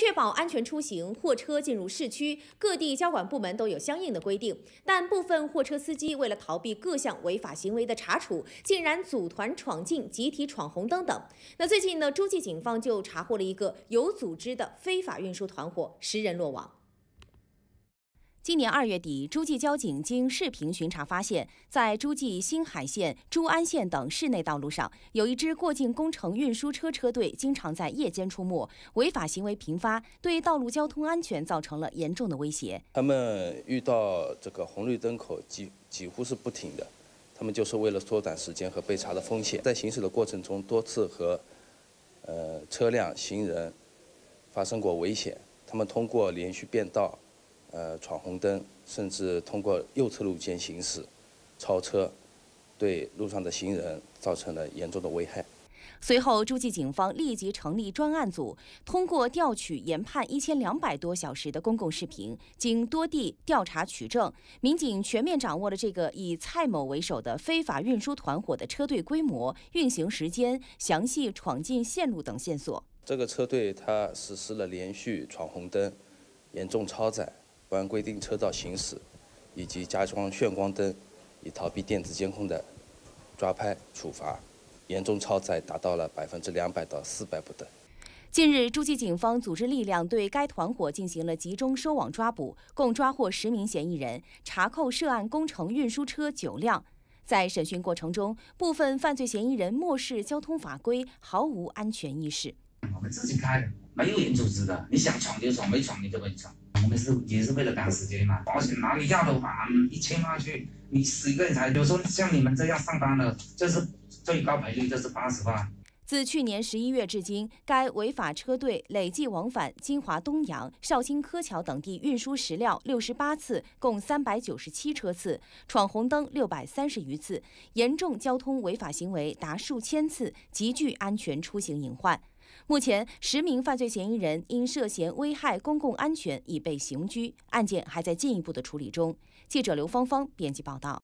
确保安全出行，货车进入市区，各地交管部门都有相应的规定。但部分货车司机为了逃避各项违法行为的查处，竟然组团闯进，集体闯红灯等。那最近呢，诸暨警方就查获了一个有组织的非法运输团伙，十人落网。今年二月底，诸暨交警经视频巡查发现，在诸暨新海县、诸安县等市内道路上，有一支过境工程运输车车队经常在夜间出没，违法行为频发，对道路交通安全造成了严重的威胁。他们遇到这个红绿灯口几几乎是不停的，他们就是为了缩短时间和被查的风险，在行驶的过程中多次和呃车辆、行人发生过危险。他们通过连续变道。呃，闯红灯，甚至通过右侧路肩行驶、超车，对路上的行人造成了严重的危害。随后，诸暨警方立即成立专案组，通过调取研判一千两百多小时的公共视频，经多地调查取证，民警全面掌握了这个以蔡某为首的非法运输团伙的车队规模、运行时间、详细闯进线路等线索。这个车队他实施了连续闯红灯，严重超载。不按规定车道行驶，以及加装炫光灯，以逃避电子监控的抓拍处罚，严重超载达到了百分之两百到四百不等。近日，诸暨警方组织力量对该团伙进行了集中收网抓捕，共抓获十名嫌疑人，查扣涉案工程运输车九辆。在审讯过程中，部分犯罪嫌疑人漠视交通法规，毫无安全意识。我们自己开的，没有人组织的，你想闯就闯，没闯你就没闯。我们是也是为了赶时间嘛，保险哪里要的完，一千万去，你死一个才，有时说像你们这样上班的，这是最高赔率，这是八十万。自去年十一月至今，该违法车队累计往返金华、东阳、绍兴、柯桥等地运输石料六十八次，共三百九十七车次，闯红灯六百三十余次，严重交通违法行为达数千次，极具安全出行隐患。目前，十名犯罪嫌疑人因涉嫌危害公共安全已被刑拘，案件还在进一步的处理中。记者刘芳芳编辑报道。